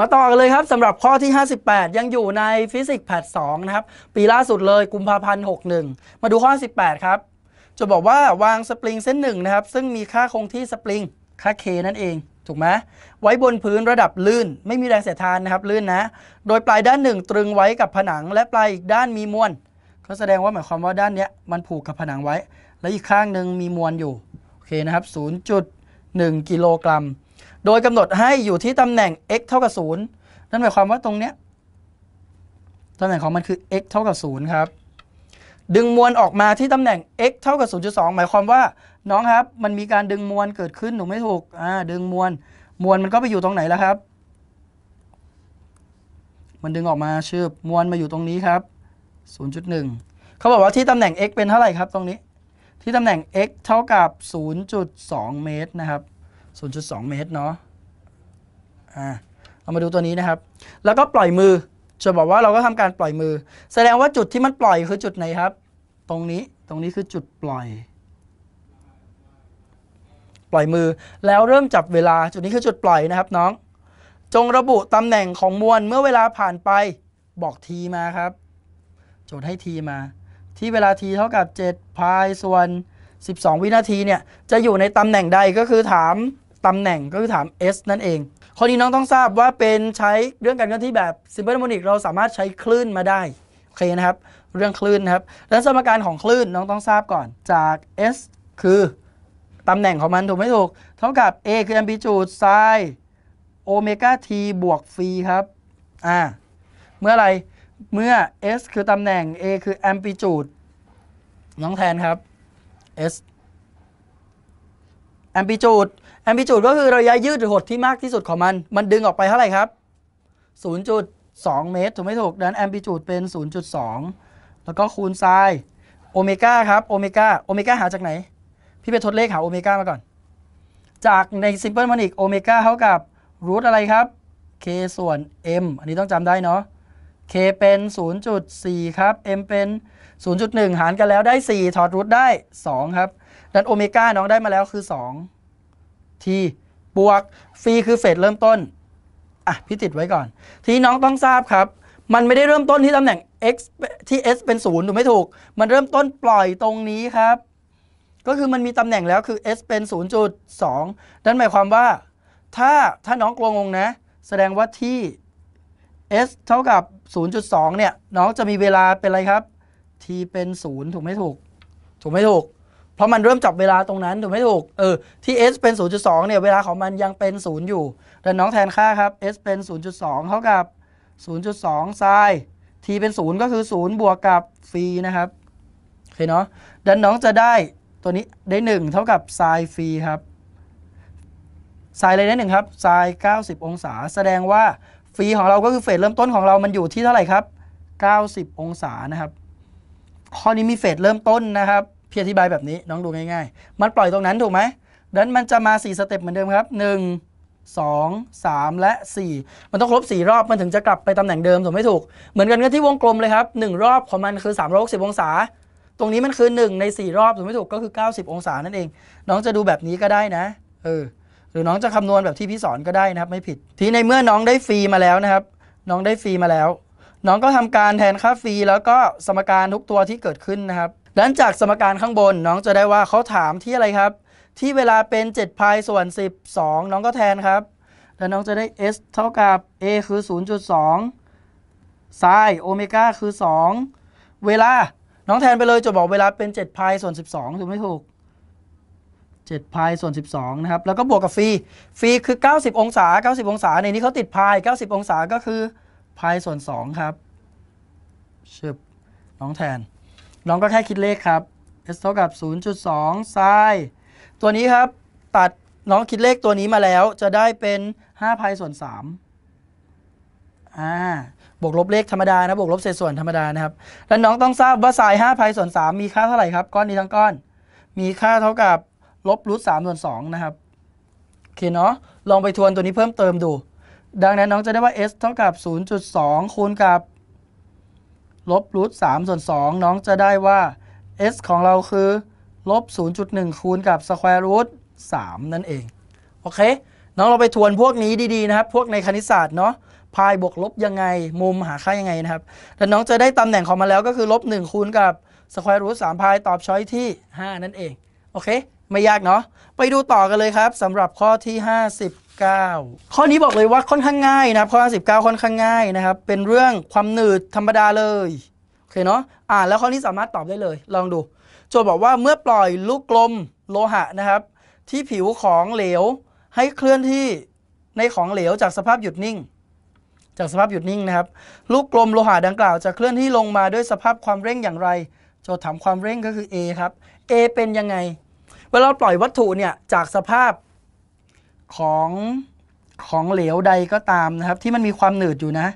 มาต่อกันเลยครับสำหรับข้อที่ 58 ยังอยู่ในฟิสิกส์แพท2นะครับ ปีล่าสุดเลยกุมภาพันธ์ 61 มาดูข้อ 18ครับจะบอกว่าวางสปริงเส้นหนึ่งนะครับ ซึ่งมีค่าคงที่สปริง ค่า k นั่นเอง ถูกไหมไว้บนพื้นระดับลื่นไม่มีแรงเสียดทานนะครับ ลื่นนะ โดยปลายด้านหนึ่งตรึงไว้กับผนังและปลายอีกด้านมีมวลก็แสดงว่าหมายความว่าด้านเนี้ยมันผูกกับผนังไว้ และอีกข้างหนึ่งมีมวลอยู่โอเคนะครับ0.1กิโลกรัมโดยกำหนดให้อยู่ที่ตำแหน่ง x เท่ากับ0นั่นหมายความว่าตรงเนี้ยตำแหน่งของมันคือ x เท่ากับ0ครับ ดึงมวลออกมาที่ตำแหน่ง x เท่ากับ 0.2 หมายความว่าน้องครับ มันมีการดึงมวลเกิดขึ้นถูกไม่ถูกอ่าดึงมวลมวลมันก็ไปอยู่ตรงไหนแล้วครับ มันดึงออกมาชื่อมวลมาอยู่ตรงนี้ครับ 0.1 เขาบอกว่าที่ตำแหน่ง x เป็นเท่าไหร่ครับตรงนี้ ที่ตำแหน่ง x เท่ากับ 0.2 เมตรนะครับ0.2เมตรเนาะอ่าเอามาดูตัวนี้นะครับ แล้วก็ปล่อยมือ จะบอกว่าเราก็ทำการปล่อยมือ แสดงว่าจุดที่มันปล่อยคือจุดไหนครับ ตรงนี้ ตรงนี้คือจุดปล่อย ปล่อยมือ แล้วเริ่มจับเวลา จุดนี้คือจุดปล่อยนะครับน้อง จงระบุตำแหน่งของมวลเมื่อเวลาผ่านไป บอกทีมาครับ โจทย์ให้ทีมา ที่เวลาทีเท่ากับ7พายส่วน 12 วินาทีเนี่ย จะอยู่ในตำแหน่งใดก็คือถามตำแหน่ง ก็คือถาม S นั่นเอง ข้อนี้น้องต้องทราบว่าเป็นใช้เรื่องการเคลื่อนที่แบบซิมเพอรโมนิกเราสามารถใช้คลื่นมาได้โอเคนะครับ เรื่องคลื่นนะครับแล้วสมการของคลื่นน้องต้องทราบก่อนจาก S คือ ตำแหน่งของมันถูกไหมถูก เท่ากับ A คือ amplitude sin โอเมก้า t บวกฟีครับ อ่า เมื่อไร เมื่อ S คือตำแหน่ง A คือ amplitude น้องแทนครับ S แอมพลิจูดแอมพลิจูดก็คือระยะยืดหรือหดที่มากที่สุดของมัน มันดึงออกไปเท่าไหร่ครับ 0.2 เมตรถูกไม่ถูกดังนั้นแอมพลิจูดเป็น 0.2 แล้วก็คูณไซน์โอเมก้าครับโอเมก้าโอเมก้าหาจากไหน พี่ไปทดเลขหาโอเมก้ามาก่อน จากในซิมเพิลมอนิกโอเมก้าเท่ากับรูทอะไรครับ k ส่วน m อันนี้ต้องจำได้เนาะ k เป็น 0.4 ครับ m เป็น 0.1 หารกันแล้วได้ 4 ถอดรูทได้ 2 ครับนั้นโอเมก้าน้องได้มาแล้วคือ 2 t บวกฟีคือเฟสเริ่มต้น อ่ะ พี่ติดไว้ก่อน ทีน้องต้องทราบครับ มันไม่ได้เริ่มต้นที่ตำแหน่ง x ที่ s เป็นศูนย์ถูกไม่ถูก มันเริ่มต้นปล่อยตรงนี้ครับ ก็คือมันมีตำแหน่งแล้วคือ s เป็น 0.2นั่นหมายความว่า ถ้าถ้าน้องกลัวงงนะ แสดงว่าที่ s เท่ากับ 0.2 เนี่ย น้องจะมีเวลาเป็นอะไรครับ t เป็น0ถูกไม่ถูก ถูกไม่ถูกเพราะมันเริ่มจับเวลาตรงนั้นถูกไหมถูกเออที่ s เป็น 0.2 เนี่ย เวลาของมันยังเป็น 0 อยู่ดต่น้องแทนค่าครับ s เป็น 0.2 เท่ากับ 0.2ไซน์ t เป็น 0 ก็คือ 0 บวกกับฟรีนะครับโอเคเนาะดังน้องจะได้ตัวนี้ได้ 1 เท่ากับไซน์ฟรีครับไซน์เลยได้หนึ่งครับไซน์90 องศา แสดงว่าฟรีของเราก็คือเฟสเริ่มต้นของเรามันอยู่ที่เท่าไหร่ครับ 90 องศานะครับข้อนี้มีเฟสเริ่มต้นนะครับพี่อธิบายแบบนี้ น้องดูง่ายๆ มันปล่อยตรงนั้นถูกไหมดังนั้นมันจะมา 4 สเต็ปเหมือนเดิมครับ 1 2 3 และ 4 มันต้องครบ 4 รอบมันถึงจะกลับไปตำแหน่งเดิมถูกไม่ถูก เหมือนกันกับที่วงกลมเลยครับ 1 รอบของมันคือ 360 องศา ตรงนี้มันคือ 1 ใน 4 รอบถูกไม่ถูก ก็คือ 90 องศา นั่นเอง น้องจะดูแบบนี้ก็ได้นะ เออ หรือน้องจะคำนวณแบบที่พี่สอนก็ได้นะครับ ไม่ผิด ทีในเมื่อน้องได้ฟรีมาแล้วนะครับ น้องได้ฟรีมาแล้ว น้องก็ทำการแทนค่าฟรีแล้วก็สมการทุกตัวที่เกิดขึ้นนะครับดังนจากสมการข้างบนน้องจะได้ว่าเขาถามที่อะไรครับ ที่เวลาเป็น 7 พายส่วน 12 น้องก็แทนครับ แล้วน้องจะได้ s เท่ากับ a คือ 0.2ไซน์โอเมก้าคือ 2 เวลาน้องแทนไปเลยจะบอกเวลาเป็น 7พายส่วน 12ถูกไหมถูก7พายส่วน 12นะครับแล้วก็บวกกับฟีฟีคือ 90 องศา 90 องศา ในนี้เขาติดพาย 90 องศาก็คือพายส่วน2ครับชึบน้องแทนน้องก็แค่คิดเลขครับ s เท่ากับ 0.2ไซ์ตัวนี้ครับตัดน้องคิดเลขตัวนี้มาแล้วจะได้เป็น5พาส่วน3อ่าบวกลบเลขธรรมดา นะบวกลบเศษส่วนธรรมดา นะครับ แล้วน้องต้องทราบว่าไซน์5พาส่วน 3 มีค่าเท่าไหร่ครับ ก้อนนี้ทั้งก้อน มีค่าเท่ากับลบรูทสามส่วน2นะครับ โอเค เนาะ ลองไปทวนตัวนี้เพิ่มเติมดู ดังนั้น น้องจะได้ว่า s เท่ากับ 0.2 คูณกับลบรูทสามส่วนสองน้องจะได้ว่า s ของเราคือลบ0.1คูณกับสแควรูท3นั่นเอง โอเค น้องเราไปทวนพวกนี้ดี ๆ นะครับ พวกในคณิตศาสตร์เนาะพายบวกลบยังไง มุมหาค่ายังไงนะครับแต่น้องจะได้ตำแหน่งของมาแล้วก็คือลบ1คูณกับสแควรูท3พายตอบช้อยที่ 5 นั่นเอง โอเค ไม่ยากเนาะไปดูต่อกันเลยครับสำหรับข้อที่ 50 1 9ข้อนี้บอกเลยว่าค่อนข้างง่ายนะครับข้อ59ค่อนข้างง่ายนะครับเป็นเรื่องความหนืดธรรมดาเลยโอเคเนาะอ่านแล้วข้อนี้สามารถตอบได้เลย ลองดู โจทย์บอกว่าเมื่อปล่อยลูกกลมโลหะนะครับ ที่ผิวของเหลว ให้เคลื่อนที่ในของเหลวจากสภาพหยุดนิ่ง จากสภาพหยุดนิ่งนะครับ ลูกกลมโลหะดังกล่าวจะเคลื่อนที่ลงมาด้วยสภาพความเร่งอย่างไรโจทย์ถามความเร่งก็คือ A ครับ A เป็นยังไงเวลาปล่อยวัตถุเนี่ยจากสภาพของของเหลวใดก็ตามนะครับ ที่มันมีความหนืดอยู่นะ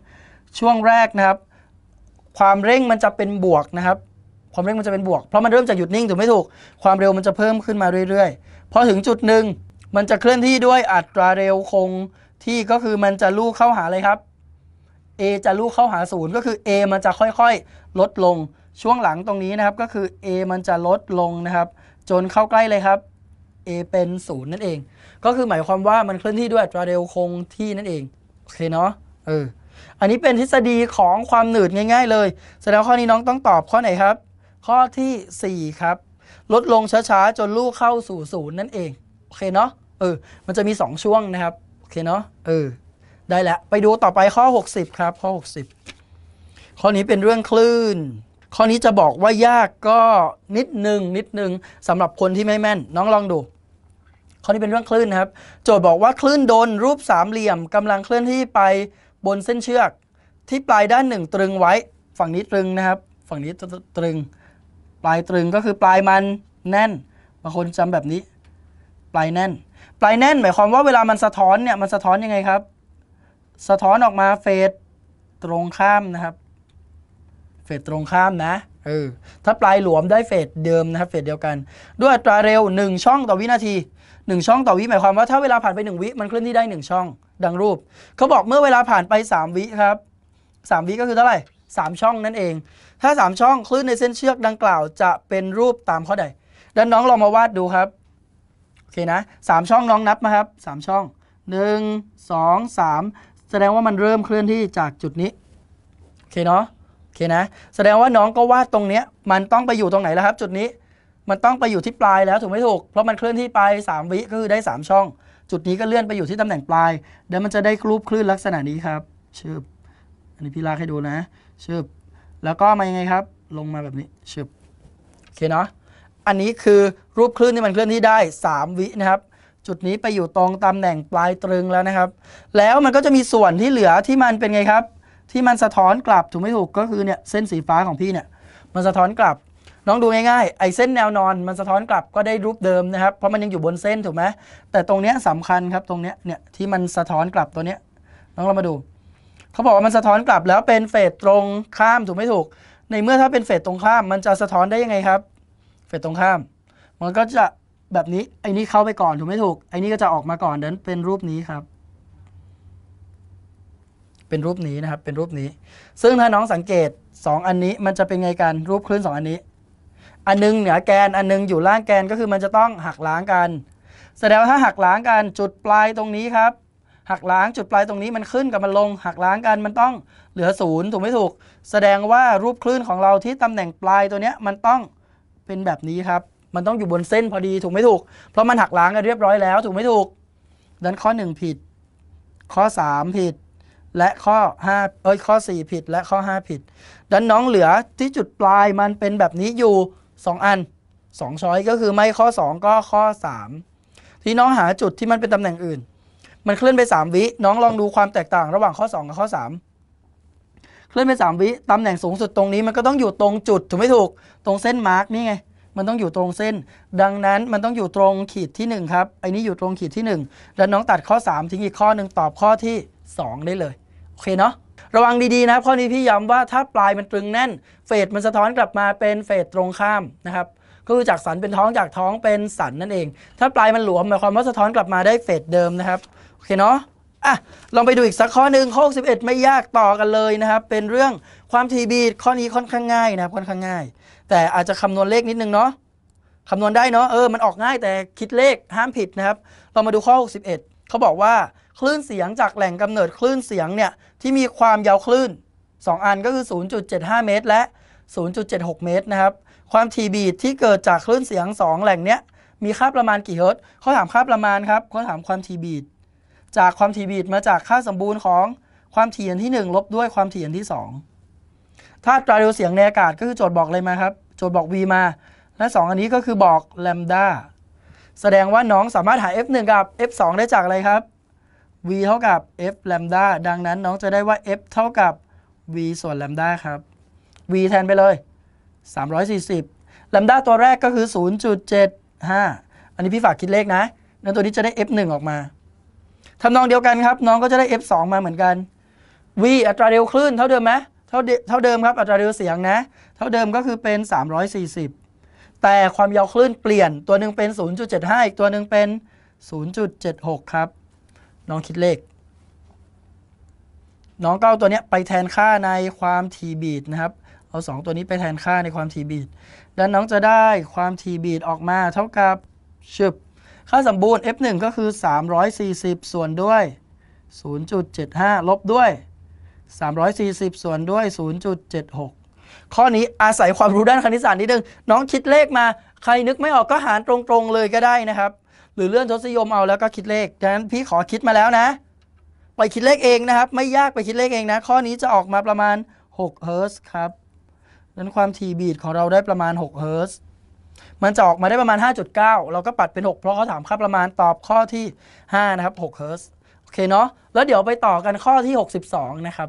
ช่วงแรกนะครับ ความเร่งมันจะเป็นบวกนะครับ ความเร่งมันจะเป็นบวกเพราะมันเริ่มจากหยุดนิ่งถูกไม่ถูก ความเร็วมันจะเพิ่มขึ้นมาเรื่อยๆพอถึงจุดหนึ่ง มันจะเคลื่อนที่ด้วยอัตราเร็วคงที่ก็คือมันจะลู่เข้าหาเลยครับ A จะลู่เข้าหาศูนย์ก็คือ A มันจะค่อยๆ ลดลงช่วงหลังตรงนี้นะครับก็คือ A มันจะลดลงนะครับจนเข้าใกล้เลยครับ a เป็น0นั่นเอง ก็คือหมายความว่ามันเคลื่อนที่ด้วยัตราเร็วคงที่นั่นเองโอเคเนาะเอออันนี้เป็นทฤษฎีของความหนืดง่าย ๆ เลยแสดงข้อนี้น้องต้องตอบข้อไหนครับ ข้อที่4ครับ ลดลงช้าๆจนลูกเข้าสู่ศูนย์นั่นเองโอเคเนาะเออ มันจะมี2ช่วงนะครับโอเคเนาะเออได้แล้วไปดูต่อไปข้อ60ครับ ข้อ60ข้อนี้เป็นเรื่องคลื่น ข้อนี้จะบอกว่ายากก็นิดหนึ่งนิดหนึ่งสำหรับคนที่ไม่แม่นน้องลองดูข้อนี้เป็นเรื่องคลื่นครับ โจทย์บอกว่าคลื่นโดนรูปสามเหลี่ยม กำลังเคลื่อนที่ไปบนเส้นเชือก ที่ปลายด้านหนึ่งตรึงไว้ฝั่งนี้ตรึงนะครับ ฝั่งนี้ตรึง ปลายตรึงก็คือปลายมันแน่นบางคนจำแบบนี้ ปลายแน่น ปลายแน่นหมายความว่าเวลามันสะท้อนเนี่ยมันสะท้อนยังไงครับ สะท้อนออกมาเฟสตรงข้ามนะครับเฟสตรงข้ามนะเออถ้าปลายหลวมได้เฟสเดิมนะครับเฟสเดียวกัน ด้วยอัตราเร็ว 1 ช่องต่อวินาทีหนึ่งช่องต่อวิหมายความว่าถ้าเวลาผ่านไปหนึ่งวิมันเคลื่อนที่ได้หนึ่งช่องดังรูปเขาบอกเมื่อเวลาผ่านไปสามวิครับสามวิก็คือเท่าไหร่สามช่องนั่นเอง ถ้าสามช่องคลื่นในเส้นเชือกดังกล่าว จะเป็นรูปตามข้อใดดันน้องลองมาวาดดูครับโอเคนะสามช่องน้องนับมาครับสามช่องหนึ่งสองสามแสดงว่ามันเริ่มเคลื่อนที่จากจุดนี้โอเคเนาะโอเคนะแสดงว่าน้องก็วาดตรงเนี้ยมันต้องไปอยู่ตรงไหนแล้วครับ จุดนี้มันต้องไปอยู่ที่ปลายแล้วถูกไหมถูก เพราะมันเคลื่อนที่ไป3วิก็คือได้ 3 ช่อง จุดนี้ก็เลื่อนไปอยู่ที่ตำแหน่งปลายเดี๋ยวมันจะได้รูปคลื่นลักษณะนี้ครับชืบอันนี้พี่ลากให้ดูนะชืบแล้วก็มายังไงครับ ลงมาแบบนี้ชืบโอเคเนาะอันนี้คือรูปคลื่นที่มันเคลื่อนที่ได้ 3 วินะครับ จุดนี้ไปอยู่ตรงตำแหน่งปลายตรึงแล้วนะครับ แล้วมันก็จะมีส่วนที่เหลือที่มันเป็นไงครับ ที่มันสะท้อนกลับถูกไม่ถูกก็คือเนี่ยเส้นสีฟ้าของพี่เนี่ยมันสะท้อนกลับน้องดูง่ายๆไอเส้นแนวนอนมันสะท้อนกลับก็ได้รูปเดิมนะครับ เพราะมันยังอยู่บนเส้นถูกไหม แต่ตรงเนี้ยสำคัญครับ ตรงเนี้ยเนี่ยที่มันสะท้อนกลับตัวเนี้ยน้องเรามาดู เขาบอกว่ามันสะท้อนกลับแล้วเป็นเฟสตรงข้าม ถูกไม่ถูก ในเมื่อถ้าเป็นเฟสตรงข้ามมันจะสะท้อนได้ยังไงครับ เฟสตรงข้าม มันก็จะแบบนี้ ไอ้นี้เข้าไปก่อนถูกไม่ถูก ไอ้นี้ก็จะออกมาก่อนเดินเป็นรูปนี้ครับ เป็นรูปนี้นะครับ เป็นรูปนี้ ซึ่งถ้าน้องสังเกต 2 อันนี้มันจะเป็นไงกันรูปคลื่น2อันนี้อันนึงเหนือแกนอันนึงอยู่ล่างแกนก็คือมันจะต้องหักล้างกัน แสดงว่าถ้าหักล้างกันจุดปลายตรงนี้ครับ หักล้างจุดปลายตรงนี้มันขึ้นกับมันลงหักล้างกันมันต้องเหลือศูนย์ถูกไม่ถูก แสดงว่ารูปคลื่นของเราที่ตำแหน่งปลายตัวเนี้ยมันต้องเป็นแบบนี้ครับมันต้องอยู่บนเส้นพอดีถูกไม่ถูกเพราะมันหักล้างกันเรียบร้อยแล้ว ถูกไม่ถูกดันข้อ 1 ผิด ข้อ 3 ผิด และข้อ5เอ้ยข้อ 4 ผิดและข้อ 5 ผิดดันน้องเหลือที่จุดปลายมันเป็นแบบนี้อยู่2 อัน2ช้อยก็คือไม่ข้อ 2 ก็ข้อ 3 ที่น้องหาจุดที่มันเป็นตำแหน่งอื่น มันเคลื่อนไป 3 วิน้องลองดูความแตกต่างระหว่างข้อ 2 กับข้อ3เคลื่อนไป 3 วิตำแหน่งสูงสุดตรงนี้ มันก็ต้องอยู่ตรงจุดถูกไม่ถูก ตรงเส้นมาร์กนี่ไงมันต้องอยู่ตรงเส้น ดังนั้นมันต้องอยู่ตรงขีดที่ 1 ครับไอ้นี้อยู่ตรงขีดที่ 1 แล้วน้องตัดข้อ 3ทิ้งอีกข้อหนึ่งตอบข้อที่ 2 ได้เลยโอเคเนาะระวังดีๆนะครับ ข้อนี้พี่ย้ำว่าถ้าปลายมันตรึงแน่น เฟดมันสะท้อนกลับมาเป็นเฟดตรงข้ามนะครับก็คือจากสันเป็นท้องจากท้องเป็นสันนั่นเอง ถ้าปลายมันหลวมหมายความว่าสะท้อนกลับมาได้เฟดเดิมนะครับโอเคเนาะอ่ะลองไปดูอีกสักข้อหนึ่งข้อ11ไม่ยากต่อกันเลยนะครับ เป็นเรื่องความทีบีดข้อนี้ค่อนข้างง่ายนะครับ ค่อนข้างง่าย แต่อาจจะคำนวณเลขนิดนึงเนาะคำนวณได้เนาะเออมันออกง่ายแต่คิดเลขห้ามผิดนะครับเรามาดูข้อ61เขาบอกว่าคลื่นเสียงจากแหล่งกำเนิดคลื่นเสียงเนี่ยที่มีความยาวคลื่น 2 อันก็คือ 0.75 เมตร และ 0.76 เมตรนะครับความทีบีดที่เกิดจากคลื่นเสียง 2แหล่งเนี้ยมีค่าประมาณกี่เฮิรตซ์เขาถามค่าประมาณครับเขาถามความทีบีดจากความทีบีดมาจากค่าสมบูรณ์ของความถี่อันที่ 1 ลบด้วยความถี่อันที่ 2 ถ้าตราเรยวเสียงในอากาศก็คือโจทย์บอกเลยมาครับ โจทย์บอก v มา และ 2 อันนี้ก็คือบอกแลมดาแสดงว่าน้องสามารถหา f1 กับ f2 ได้จากอะไรครับ v เท่ากับ f แลมดา ดังนั้นน้องจะได้ว่า f เท่ากับ v ส่วนแลมดาครับ v แทนไปเลย 340แลมดาตัวแรกก็คือ 0.75 อันนี้พี่ฝากคิดเลขนะนั้นตัวนี้จะได้ f 1ออกมา ทำนองเดียวกันครับ น้องก็จะได้ f 2มาเหมือนกัน v อัตราเร็วคลื่นเท่าเดิมไหมเท่าเท่าเดิมครับ อัตราเร็วเสียงนะ เท่าเดิมก็คือเป็น 340 แต่ความยาวคลื่นเปลี่ยนตัวหนึ่งเป็น 0.75อีกตัวหนึ่งเป็น 0.76 ครับน้องคิดเลข น้องก็เอาตัวเนี้ยไปแทนค่าในความทีบีดนะครับ เอา 2 ตัวนี้ไปแทนค่าในความทีบีดด้วน้องจะได้ความทีบีดออกมาเท่ากับชึบค่าสมบูรณ์ f1 ก็คือ 340 ส่วนด้วย 0.75 ลบด้วย 340 ส่วนด้วย 0.76 ข้อนี้อาศัยความรู้ด้านคณิตศาสตร์นิดนึง น้องคิดเลขมาใครนึกไม่ออกก็หารตรงๆเลยก็ได้นะครับหรือเลื่อนทศนิยม เอาแล้วก็คิดเลขดังนั้นพี่ขอคิดมาแล้วนะ ไปคิดเลขเองนะครับ ไม่ยากไปคิดเลขเองนะ ข้อนี้จะออกมาประมาณ 6 เฮิร์ตครับดังนั้นความถี่บีดของเราได้ประมาณ 6 เฮิร์ตมันจะออกมาได้ประมาณ 5.9 เราก็ปัดเป็น 6 เพราะเขาถามค่าประมาณตอบข้อที่ 5 นะครับ 6 เฮิร์ตโอเคเนาะ แล้วเดี๋ยวไปต่อกันข้อที่ 62 นะครับ